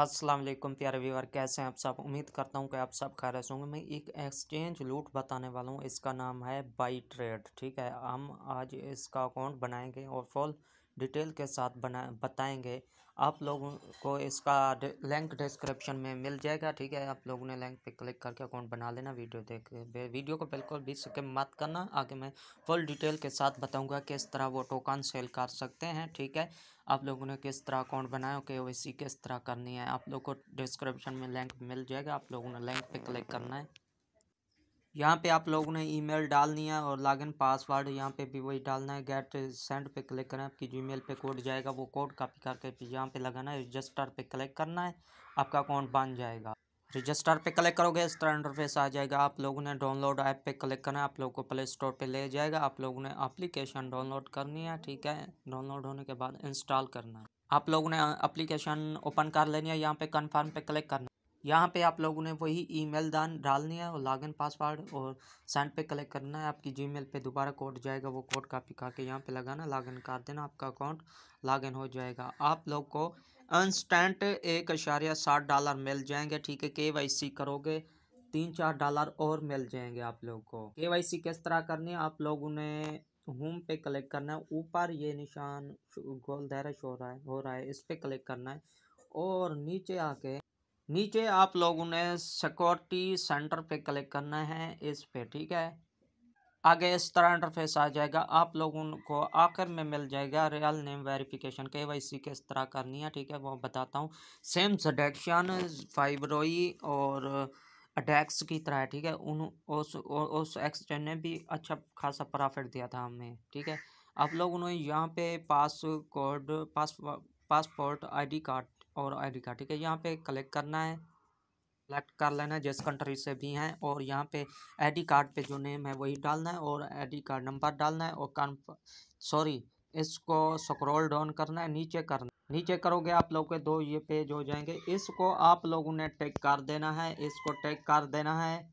अस्सलाम वालेकुम प्यारे व्यूवर कैसे हैं आप सब उम्मीद करता हूं कि आप सब खैर होंगे मैं एक एक्सचेंज लूट बताने वाला हूं इसका नाम है बाई ट्रेड ठीक है हम आज इसका अकाउंट बनाएंगे और फुल डिटेल के साथ बना बताएंगे आप लोगों को इसका लिंक डिस्क्रिप्शन में मिल जाएगा ठीक है आप लोगों ने लिंक पे क्लिक करके अकाउंट बना लेना वीडियो देख वीडियो को बिल्कुल भी सके मत करना आगे मैं फुल डिटेल के साथ बताऊंगा किस तरह वो टोकन सेल कर सकते हैं ठीक है आप लोगों ने किस तरह अकाउंट बनाया के ओ किस तरह करनी है आप लोग को डिस्क्रिप्शन में लिंक मिल जाएगा आप लोगों ने लिंक पर क्लिक करना है यहाँ पे आप लोगों ने ईमेल डालनी है और लॉगिन पासवर्ड यहाँ पे भी वही डालना है गेट सेंड पे क्लिक करना है आपकी जीमेल पे कोड जाएगा वो कोड कॉपी करके यहाँ पे लगाना है रजिस्टर पे क्लिक करना है आपका अकाउंट बन जाएगा रजिस्टर पे क्लिक करोगे इस तरह इंटरफेस आ जाएगा आप लोगों ने डाउनलोड ऐप पे क्लिक करना है आप लोग को प्ले स्टोर पे ले जाएगा आप लोगों ने अप्लीकेशन डाउनलोड करनी है ठीक है डाउनलोड होने के बाद इंस्टॉल करना है आप लोगों ने अप्लीकेशन ओपन कर लेनी है यहाँ पे कन्फर्म पे क्लिक करना यहाँ पे आप लोगों ने वही ईमेल दान डालनी है और लॉगिन पासवर्ड और सेंड पे कलेक्ट करना है आपकी जीमेल पे दोबारा कोड जाएगा वो कोड कापी कॉपी के यहाँ पे लगाना लॉगिन कर देना आपका अकाउंट लॉगिन हो जाएगा आप लोग को इंस्टेंट एक अशारिया साठ डॉलर मिल जाएंगे ठीक है के वाई सी करोगे तीन चार डॉलर और मिल जाएंगे आप लोग को के वाई सी किस तरह करनी है आप लोगों ने होम पे क्लिक करना है ऊपर ये निशान गोल दहरश हो रहा है हो रहा है इस पर क्लिक करना है और नीचे आके नीचे आप लोगों ने सिक्योरिटी सेंटर पे क्लिक करना है इस पे ठीक है आगे इस तरह इंटरफेस आ जाएगा आप लोगों को आखिर में मिल जाएगा real name verification K Y C किस तरह करनी है ठीक है वो बताता हूँ सेम सडेक्शन फाइब्रोई और अडेक्स की तरह है ठीक है उन उस उस एक्सचेंज ने भी अच्छा खासा प्रॉफिट दिया था हमें ठीक है आप लोग ने यहाँ पे password pass passport ID card और आई डी कार्ड ठीक है यहाँ पे कलेक्ट करना है कलेक्ट कर लेना है जिस कंट्री से भी हैं और यहाँ पे आईडी कार्ड पे जो नेम है वही डालना है और आईडी कार्ड नंबर डालना है और कन्फ सॉरी इसको स्क्रॉल डाउन करना है नीचे करना नीचे करोगे आप लोग के दो ये पेज हो जाएंगे इसको आप लोगों ने टैग कर देना है इसको टैग कर देना है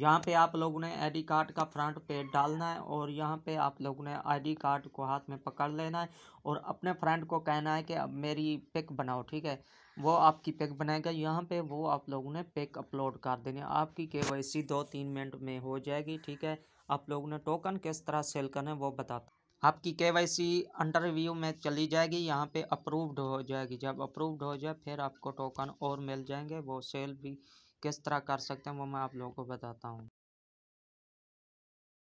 यहाँ पे आप लोगों ने आईडी कार्ड का फ्रंट पेज डालना है और यहाँ पे आप लोगों ने आईडी कार्ड को हाथ में पकड़ लेना है और अपने फ्रेंड को कहना है कि अब मेरी पिक बनाओ ठीक है वो आपकी पिक बनाएगा यहाँ पे वो आप लोगों ने पिक अपलोड कर देनी है आपकी के दो तीन मिनट में हो जाएगी ठीक है आप लोगों ने टोकन किस तरह सेल करना है वो बता आपकी के वाई सी अंडर रिव्यू में चली जाएगी यहाँ पे अप्रूव्ड हो जाएगी जब अप्रूव्ड हो जाए फिर आपको टोकन और मिल जाएंगे वो सेल भी किस तरह कर सकते हैं वो मैं आप लोगों को बताता हूँ